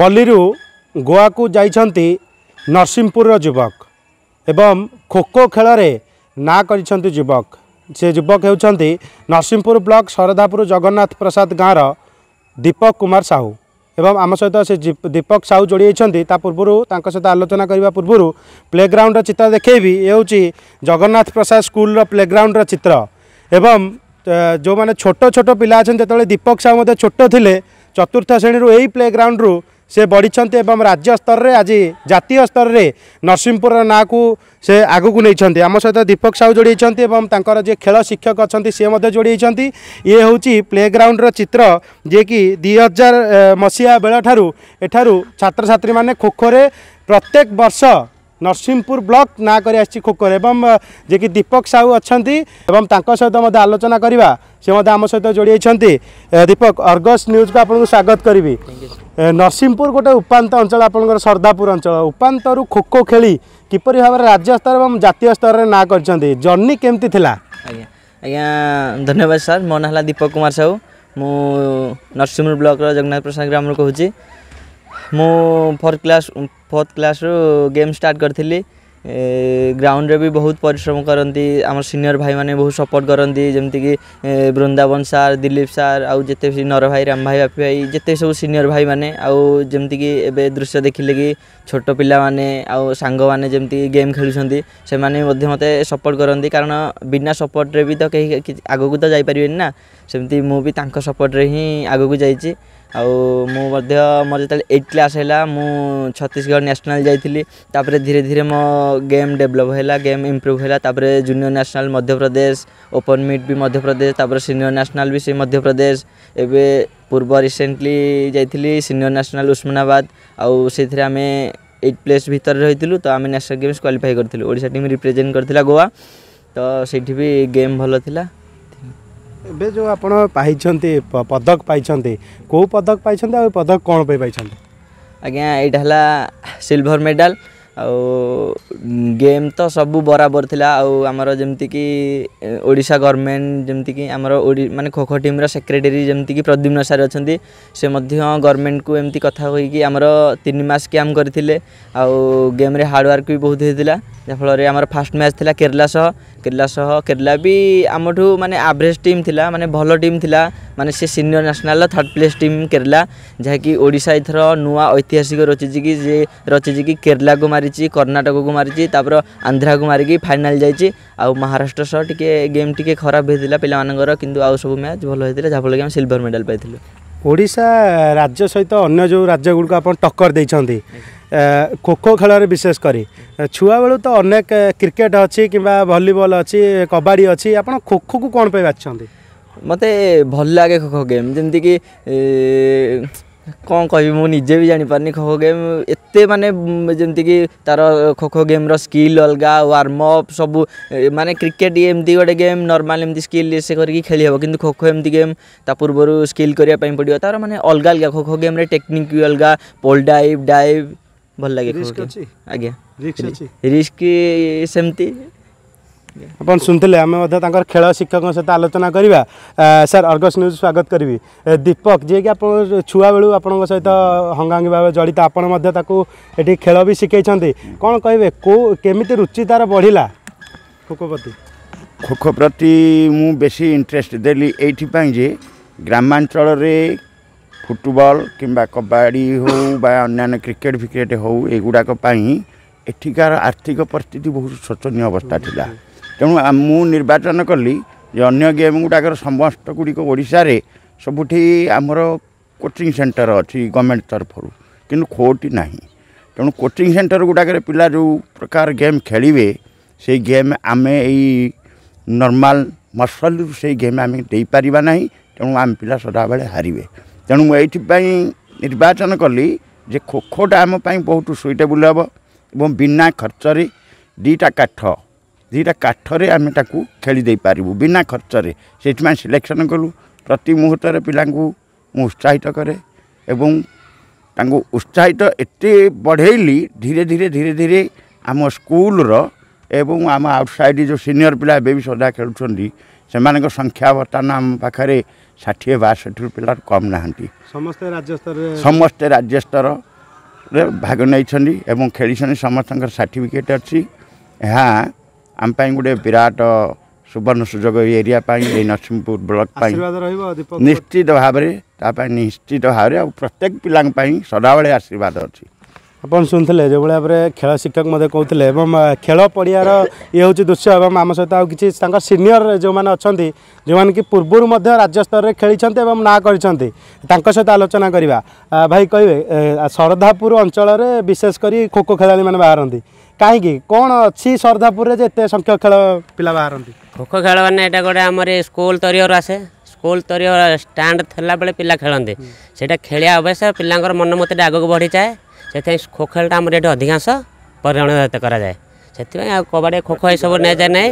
ପଲ୍ଲୀରୁ ଗୋଆକୁ ଯାଇଛନ୍ତି ନରସିଂହପୁରର ଯୁବକ ଏବଂ ଖୋଖୋ ଖେଳରେ ନାଁ କରିଛନ୍ତି ଯୁବକ ସେ ଯୁବକ ହେଉଛନ୍ତି ନରସିଂହପୁର ବ୍ଲକ ଶରଦାପୁର ଜଗନ୍ନାଥ ପ୍ରସାଦ ଗାଁର ଦୀପକ କୁମାର ସାହୁ ଏବଂ ଆମ ସହିତ ସେ ଦୀପକ ସାହୁ ଯୋଡ଼ି ହୋଇଛନ୍ତି ତା ପୂର୍ବରୁ ତାଙ୍କ ସହିତ ଆଲୋଚନା କରିବା ପୂର୍ବରୁ ପ୍ଲେଗ୍ରାଉଣ୍ଡର ଚିତ୍ର ଦେଖେଇବି ଏ ହେଉଛି ଜଗନ୍ନାଥ ପ୍ରସାଦ ସ୍କୁଲର ପ୍ଲେଗ୍ରାଉଣ୍ଡର ଚିତ୍ର ଏବଂ ଯେଉଁମାନେ ଛୋଟ ଛୋଟ ପିଲା ଅଛନ୍ତି ଯେତେବେଳେ ଦୀପକ ସାହୁ ମଧ୍ୟ ଛୋଟ ଥିଲେ ଚତୁର୍ଥ ଶ୍ରେଣୀରୁ ଏହି ପ୍ଲେଗ୍ରାଉଣ୍ଡରୁ ସେ ବଢ଼ିଛନ୍ତି ଏବଂ ରାଜ୍ୟ ସ୍ତରରେ ଆଜି ଜାତୀୟ ସ୍ତରରେ ନରସିଂହପୁରର ନାଁକୁ ସେ ଆଗକୁ ନେଇଛନ୍ତି ଆମ ସହିତ ଦୀପକ ସାହୁ ଯୋଡ଼ିଛନ୍ତି ଏବଂ ତାଙ୍କର ଯିଏ ଖେଳ ଶିକ୍ଷକ ଅଛନ୍ତି ସିଏ ମଧ୍ୟ ଯୋଡ଼ିଛନ୍ତି ଇଏ ହେଉଛି ପ୍ଲେଗ୍ରାଉଣ୍ଡର ଚିତ୍ର ଯିଏକି ଦୁଇ ହଜାର ମସିହା ବେଳଠାରୁ ଏଠାରୁ ଛାତ୍ରଛାତ୍ରୀମାନେ ଖୋଖୋରେ ପ୍ରତ୍ୟେକ ବର୍ଷ ନରସିଂହପୁର ବ୍ଲକ ନାଁ କରି ଆସିଛି ଖୋଖୋରେ ଏବଂ ଯିଏକି ଦୀପକ ସାହୁ ଅଛନ୍ତି ଏବଂ ତାଙ୍କ ସହିତ ମଧ୍ୟ ଆଲୋଚନା କରିବା ସେ ମଧ୍ୟ ଆମ ସହିତ ଯୋଡ଼ି ହୋଇଛନ୍ତି ଦୀପକ ଅର୍ଗସ୍ ନ୍ୟୁଜ୍କୁ ଆପଣଙ୍କୁ ସ୍ୱାଗତ କରିବି ନରସିଂହପୁର ଗୋଟେ ଉପାନ୍ତ ଅଞ୍ଚଳ ଆପଣଙ୍କର ସର୍ଦ୍ଦାପୁର ଅଞ୍ଚଳ ଉପାନ୍ତରୁ ଖୋ ଖୋ ଖେଳି କିପରି ଭାବରେ ରାଜ୍ୟ ସ୍ତର ଏବଂ ଜାତୀୟ ସ୍ତରରେ ନାଁ କରିଛନ୍ତି ଜର୍ନି କେମିତି ଥିଲା ଆଜ୍ଞା ଆଜ୍ଞା ଧନ୍ୟବାଦ ସାର୍ ମୋ ନାଁ ହେଲା ଦୀପକ କୁମାର ସାହୁ ମୁଁ ନରସିଂହପୁର ବ୍ଲକର ଜଗନ୍ନାଥ ପ୍ରସାଦ ଗ୍ରାମରୁ କହୁଛି ମୁଁ ଫୋର୍ଥ କ୍ଲାସ୍ ଫୋର୍ଥ କ୍ଲାସ୍ରୁ ଗେମ୍ ଷ୍ଟାର୍ଟ କରିଥିଲି ଗ୍ରାଉଣ୍ଡରେ ବି ବହୁତ ପରିଶ୍ରମ କରନ୍ତି ଆମର ସିନିୟର ଭାଇମାନେ ବହୁତ ସପୋର୍ଟ କରନ୍ତି ଯେମିତିକି ବୃନ୍ଦାବନ ସାର୍ ଦିଲ୍ଲୀପ ସାର୍ ଆଉ ଯେତେ ନର ଭାଇ ରାମ ଭାଇ ବାପି ଭାଇ ଯେତେ ସବୁ ସିନିୟର ଭାଇମାନେ ଆଉ ଯେମିତିକି ଏବେ ଦୃଶ୍ୟ ଦେଖିଲେ କି ଛୋଟ ପିଲାମାନେ ଆଉ ସାଙ୍ଗମାନେ ଯେମିତିକି ଗେମ୍ ଖେଳୁଛନ୍ତି ସେମାନେ ମଧ୍ୟ ମୋତେ ସପୋର୍ଟ କରନ୍ତି କାରଣ ବିନା ସପୋର୍ଟରେ ବି ତ କେହି ଆଗକୁ ତ ଯାଇପାରିବେନି ନା ସେମିତି ମୁଁ ବି ତାଙ୍କ ସପୋର୍ଟରେ ହିଁ ଆଗକୁ ଯାଇଛି ଆଉ ମୁଁ ମଧ୍ୟ ମୋର ଯେତେବେଳେ ଏଇଟ୍ କ୍ଲାସ୍ ହେଲା ମୁଁ ଛତିଶଗଡ଼ ନ୍ୟାସନାଲ୍ ଯାଇଥିଲି ତାପରେ ଧୀରେ ଧୀରେ ମୋ ଗେମ୍ ଡେଭଲପ୍ ହେଲା ଗେମ୍ ଇମ୍ପ୍ରୁଭ୍ ହେଲା ତାପରେ junior national Madhya Pradesh open meet ବି ମଧ୍ୟପ୍ରଦେଶ ତାପରେ ସିନିୟର ନ୍ୟାସନାଲ୍ ବି ସେଇ ମଧ୍ୟପ୍ରଦେଶ ଏବେ ପୂର୍ବ ରିସେଣ୍ଟଲି ଯାଇଥିଲି ସିନିୟର ନ୍ୟାସନାଲ୍ ଉସ୍ମାନାବାଦ ଆଉ ସେଥିରେ ଆମେ ଏଇଟ୍ ପ୍ଲେସ୍ ଭିତରେ ରହିଥିଲୁ ତ ଆମେ ନ୍ୟାସନାଲ୍ ଗେମ୍ସ କ୍ୱାଲିଫାଏ କରିଥିଲୁ ଓଡ଼ିଶା ଟିମ୍ ରିପ୍ରେଜେଣ୍ଟ କରିଥିଲା ଗୋଆ ତ ସେଇଠି ବି ଗେମ୍ ଭଲ ଥିଲା ଏବେ ଯେଉଁ ଆପଣ ପାଇଛନ୍ତି ପଦକ ପାଇଛନ୍ତି କେଉଁ ପଦକ ପାଇଛନ୍ତି ଆଉ ପଦକ କ'ଣ ପାଇଁ ପାଇଛନ୍ତି ଆଜ୍ଞା ଏଇଟା ହେଲା ସିଲଭର ମେଡ଼ାଲ ଆଉ ଗେମ୍ ତ ସବୁ ବରାବର ଥିଲା ଆଉ ଆମର ଯେମିତିକି ଓଡ଼ିଶା ଗଭର୍ଣ୍ଣମେଣ୍ଟ ଯେମିତିକି ଆମର ମାନେ ଖୋଖୋ ଟିମ୍ର ସେକ୍ରେଟେରୀ ଯେମିତିକି ପ୍ରଦ୍ୟୁମ୍ନ ସାର୍ ଅଛନ୍ତି ସେ ମଧ୍ୟ ଗଭର୍ଣ୍ଣମେଣ୍ଟକୁ ଏମିତି କଥା ହୋଇକି ଆମର ତିନି ମାସ କ୍ୟାମ୍ପ କରିଥିଲେ ଆଉ ଗେମ୍ରେ ହାର୍ଡ଼ୱାର୍କ ବି ବହୁତ ହେଇଥିଲା ଯାହାଫଳରେ ଆମର ଫାର୍ଷ୍ଟ ମ୍ୟାଚ୍ ଥିଲା କେରଲା ସହ କେରଲା ସହ କେରଲା ବି ଆମଠୁ ମାନେ ଆଭରେଜ୍ ଟିମ୍ ଥିଲା ମାନେ ଭଲ ଟିମ୍ ଥିଲା ମାନେ ସେ ସିନିୟର ନ୍ୟାସନାଲ୍ର ଥାର୍ଡ଼ ପ୍ଲେସ୍ ଟିମ୍ କେରଲା ଯାହାକି ଓଡ଼ିଶା ଏଥର ନୂଆ ଐତିହାସିକ ରଚିଛି କି ଯେ ରଚିଛି କି କେରଲାକୁ ମାରିଛି କର୍ଣ୍ଣାଟକକୁ ମାରିଛି ତାପରେ ଆନ୍ଧ୍ରାକୁ ମାରିକି ଫାଇନାଲ୍ ଯାଇଛି ଆଉ ମହାରାଷ୍ଟ୍ର ସହ ଟିକେ ଗେମ୍ ଟିକେ ଖରାପ ହୋଇଥିଲା ପିଲାମାନଙ୍କର କିନ୍ତୁ ଆଉ ସବୁ ମ୍ୟାଚ୍ ଭଲ ହୋଇଥିଲା ଯାହାଫଳରେ କି ଆମେ ସିଲଭର୍ ମେଡ଼ାଲ୍ ପାଇଥିଲୁ ଓଡ଼ିଶା ରାଜ୍ୟ ସହିତ ଅନ୍ୟ ଯେଉଁ ରାଜ୍ୟଗୁଡ଼ିକୁ ଆପଣ ଟକ୍କର ଦେଇଛନ୍ତି ଖୋ ଖୋ ଖେଳରେ ବିଶେଷ କରି ଛୁଆବେଳୁ ତ ଅନେକ କ୍ରିକେଟ୍ ଅଛି କିମ୍ବା ଭଲିବଲ୍ ଅଛି କବାଡ଼ି ଅଛି ଆପଣ ଖୋଖୋକୁ କ'ଣ ପାଇଁ ବାଛନ୍ତି ମୋତେ ଭଲ ଲାଗେ ଖୋଖୋ ଗେମ୍ ଯେମିତିକି କ'ଣ କହିବି ମୁଁ ନିଜେ ବି ଜାଣିପାରୁନି ଖୋଖୋ ଗେମ୍ ଏତେ ମାନେ ଯେମିତିକି ତା'ର ଖୋଖୋ ଗେମ୍ର ସ୍କିଲ୍ ଅଲଗା ୱାର୍ମ ଅପ୍ ସବୁ ମାନେ କ୍ରିକେଟ୍ ଏମିତି ଗୋଟେ ଗେମ୍ ନର୍ମାଲ୍ ଏମିତି ସ୍କିଲ୍ ସେ କରିକି ଖେଳି ହେବ କିନ୍ତୁ ଖୋଖୋ ଏମିତି ଗେମ୍ ତା ପୂର୍ବରୁ ସ୍କିଲ୍ କରିବା ପାଇଁ ପଡ଼ିବ ତା'ର ମାନେ ଅଲଗା ଅଲଗା ଖୋଖୋ ଗେମ୍ରେ ଟେକ୍ନିକ୍ ବି ଅଲଗା ପୋଲ୍ ଡାଇଭ୍ ଡାଇଭ୍ ଭଲ ଲାଗେ ଆଜ୍ଞା ରିସ୍କ ସେମିତି ଆପଣ ଶୁଣିଥିଲେ ଆମେ ମଧ୍ୟ ତାଙ୍କର ଖେଳ ଶିକ୍ଷକଙ୍କ ସହିତ ଆଲୋଚନା କରିବା ସାର୍ ଅର୍ଗସ୍ ନ୍ୟୁଜ୍ ସ୍ୱାଗତ କରିବି ଦୀପକ ଯିଏକି ଆପଣ ଛୁଆବେଳୁ ଆପଣଙ୍କ ସହିତ ହଙ୍ଗାଙ୍ଗୀ ଭାବେ ଜଡ଼ିତ ଆପଣ ମଧ୍ୟ ତାକୁ ଏଠି ଖେଳ ବି ଶିଖେଇଛନ୍ତି କ'ଣ କହିବେ କେଉଁ କେମିତି ରୁଚି ତା'ର ବଢ଼ିଲା ଖୋଖୋ ପ୍ରତି ଖୋଖୋ ପ୍ରତି ମୁଁ ବେଶୀ ଇଣ୍ଟରେଷ୍ଟ ଦେଲି ଏଇଥିପାଇଁ ଯେ ଗ୍ରାମାଞ୍ଚଳରେ ফুটবল কিংবা କବାଡ଼ି ହେଉ ବା ଅନ୍ୟାନ୍ୟ କ୍ରିକେଟ୍ ଫ୍ରିକେଟ୍ ହେଉ ଏଗୁଡ଼ାକ ପାଇଁ ଏଠିକାର ଆର୍ଥିକ ପରିସ୍ଥିତି ବହୁତ ଶୋଚନୀୟ ଅବସ୍ଥା ଥିଲା ତେଣୁ ମୁଁ ନିର୍ବାଚନ କଲି ଯେ ଅନ୍ୟ ଗେମ୍ ଗୁଡ଼ାକର ସମସ୍ତ ଗୁଡ଼ିକ ଓଡ଼ିଶାରେ ସବୁଠି ଆମର କୋଚିଂ ସେଣ୍ଟର ଅଛି ଗଭର୍ଣ୍ଣମେଣ୍ଟ ତରଫରୁ କିନ୍ତୁ ଖୋଟି ନାହିଁ ତେଣୁ କୋଚିଂ ସେଣ୍ଟର ଗୁଡ଼ାକରେ ପିଲା ଯେଉଁ ପ୍ରକାର ଗେମ୍ ଖେଳିବେ ସେଇ ଗେମ୍ ଆମେ ଏଇ ନର୍ମାଲ୍ ମସଲରୁ ସେଇ ଗେମ୍ ଆମେ ଦେଇପାରିବା ନାହିଁ ତେଣୁ ଆମ ପିଲା ସଦାବେଳେ ହାରିବେ ତେଣୁ ମୁଁ ଏଇଥିପାଇଁ ନିର୍ବାଚନ କଲି ଯେ ଖୋଖୋଟା ଆମ ପାଇଁ ବହୁତ ସୁଇଟେବୁଲ୍ ହେବ ଏବଂ ବିନା ଖର୍ଚ୍ଚରେ ଦୁଇଟା କାଠ ଦୁଇଟା କାଠରେ ଆମେ ତାକୁ ଖେଳି ଦେଇପାରିବୁ ବିନା ଖର୍ଚ୍ଚରେ ସେଇଥିପାଇଁ ସିଲେକ୍ସନ୍ କଲୁ ପ୍ରତି ମୁହୂର୍ତ୍ତରେ ପିଲାଙ୍କୁ ମୁଁ ଉତ୍ସାହିତ କରେ ଏବଂ ତାଙ୍କୁ ଉତ୍ସାହିତ ଏତେ ବଢ଼େଇଲି ଧୀରେ ଧୀରେ ଧୀରେ ଧୀରେ ଆମ ସ୍କୁଲର ଏବଂ ଆମ ଆଉଟସାଇଡ଼ ଯେଉଁ ସିନିୟର ପିଲା ଏବେ ବି ସଦା ଖେଳୁଛନ୍ତି त्यो संख्या नाम पाखरे 60 62 पिला कम नाज्य समस्त राज्य स्तर भाग नै ए खेसन सर्टिफिकेट अछि यहाँ आम गुडे विराट सुवर्ण सुझो एरियाप नरसिंहपुर ब्लक निश्चित निश्चित त प्रत्येक पिलाइ सदावे आशीर्वाद अछि ଆପଣ ଶୁଣିଥିଲେ ଯେଉଁଭଳି ଭାବରେ ଖେଳ ଶିକ୍ଷକ ମଧ୍ୟ କହୁଥିଲେ ଏବଂ ଖେଳ ପଡ଼ିଆର ଇଏ ହେଉଛି ଦୃଶ୍ୟ ଏବଂ ଆମ ସହିତ ଆଉ କିଛି ତାଙ୍କ ସିନିୟର ଯେଉଁମାନେ ଅଛନ୍ତି ଯେଉଁମାନେ କି ପୂର୍ବରୁ ମଧ୍ୟ ରାଜ୍ୟ ସ୍ତରରେ ଖେଳିଛନ୍ତି ଏବଂ ନାଁ କରିଛନ୍ତି ତାଙ୍କ ସହିତ ଆଲୋଚନା କରିବା ଭାଇ କହିବେ ଶରଧାପୁର ଅଞ୍ଚଳରେ ବିଶେଷ କରି ଖୋଖୋ ଖେଳାଳିମାନେ ବାହାରନ୍ତି କାହିଁକି କ'ଣ ଅଛି ଶରଧାପୁରରେ ଯେ ଏତେ ସଂଖ୍ୟକ ଖେଳ ପିଲା ବାହାରନ୍ତି ଖୋଖୋ ଖେଳ ମାନେ ଏଇଟା ଗୋଟେ ଆମର ସ୍କୁଲ ସ୍ତରୀୟରୁ ଆସେ ସ୍କୁଲ ସ୍ତରୀୟ ଷ୍ଟାଣ୍ଡ ଥିଲାବେଳେ ପିଲା ଖେଳନ୍ତି ସେଇଟା ଖେଳିବା ଅବଶ୍ୟ ପିଲାଙ୍କର ମନୋମତିଟା ଆଗକୁ ବଢ଼ିଯାଏ ସେଥିପାଇଁ ଖୋଖାଳଟା ଆମର ଏଠି ଅଧିକାଂଶ ପରିଣତ କରାଯାଏ ସେଥିପାଇଁ ଆଉ କବାଡ଼ି ଖୋଖୋ ଏସବୁ ନିଆଯାଏ ନାହିଁ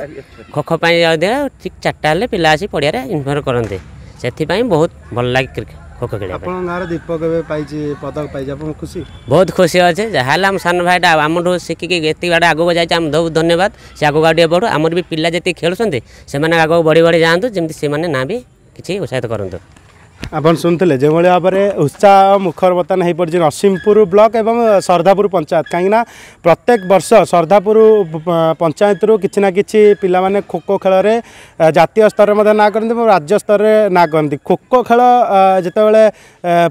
ଖୋଖୋ ପାଇଁ ଅଧିକ ଠିକ୍ ଚାରିଟା ହେଲେ ପିଲା ଆସି ପଡ଼ିଆରେ ଇନଭଲ୍ଭ କରନ୍ତି ସେଥିପାଇଁ ବହୁତ ଭଲ ଲାଗେ କ୍ରିକେଟ୍ ଖୋଖୋ ଖେଳିବା ଆପଣଙ୍କ ନାଁରେ ଦୀପକ ଏବେ ପାଇଛି ପଦକ ପାଇଛି ଆପଣ ଖୁସି ବହୁତ ଖୁସି ଅଛେ ଯାହା ହେଲେ ଆମ ସାନ ଭାଇଟା ଆମଠୁ ଶିଖିକି ଏତିକି ବାଟ ଆଗକୁ ଯାଇଛି ଆମେ ବହୁତ ଧନ୍ୟବାଦ ସେ ଆଗକୁ ଆଉ ଟିକେ ବଢ଼ୁ ଆମର ବି ପିଲା ଯେତିକି ଖେଳୁଛନ୍ତି ସେମାନେ ଆଗକୁ ବଢ଼ି ବଢ଼ି ଯାଆନ୍ତୁ ଯେମିତି ସେମାନେ ନା ବି କିଛି ଉତ୍ସାହିତ କରନ୍ତୁ ଆପଣ ଶୁଣୁଥିଲେ ଯେଉଁଭଳି ଭାବରେ ଉତ୍ସାହ ମୁଖର ବର୍ତ୍ତମାନ ହୋଇପଡ଼ିଛି ନରସିଂହପୁର ବ୍ଲକ ଏବଂ ସରଧାପୁର ପଞ୍ଚାୟତ କାହିଁକିନା ପ୍ରତ୍ୟେକ ବର୍ଷ ସରଧାପୁର ପଞ୍ଚାୟତରୁ କିଛି ନା କିଛି ପିଲାମାନେ ଖୋଖୋ ଖେଳରେ ଜାତୀୟ ସ୍ତରରେ ମଧ୍ୟ ନାଁ କରନ୍ତି ଏବଂ ରାଜ୍ୟ ସ୍ତରରେ ନାଁ କରନ୍ତି ଖୋଖୋ ଖେଳ ଯେତେବେଳେ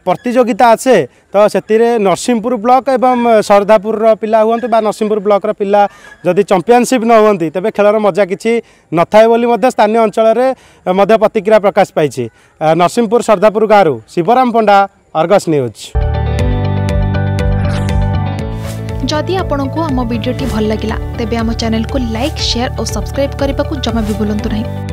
ପ୍ରତିଯୋଗିତା ଆସେ ତ ସେଥିରେ ନରସିଂହପୁର ବ୍ଲକ ଏବଂ ସରଧାପୁରର ପିଲା ହୁଅନ୍ତୁ ବା ନରସିଂହପୁର ବ୍ଲକର ପିଲା ଯଦି ଚମ୍ପିଅନସିପ୍ ନ ହୁଅନ୍ତି ତେବେ ଖେଳର ମଜା କିଛି ନଥାଏ ବୋଲି ମଧ୍ୟ ସ୍ଥାନୀୟ ଅଞ୍ଚଳରେ ମଧ୍ୟ ପ୍ରତିକ୍ରିୟା ପ୍ରକାଶ ପାଇଛି ନରସିଂହପୁର ಸರ್ದಾಪುರ ಗಾರು ಶಿವರಾಮ ಪಂಡಾ ଅର୍ଗସ୍ ନ୍ୟୁଜ୍ ଯଦି ଆପଣଙ୍କୁ ଆମ ଭିଡ଼ିଓଟି ଭଲ ଲାଗିଲା ତେବେ ଆମ ଚ୍ୟାନେଲକୁ ଲାଇକ୍ ସେୟାର ଓ ସବସ୍କ୍ରାଇବ୍ କରିବାକୁ ଜମା ବି ଭୁଲନ୍ତୁ ନାହିଁ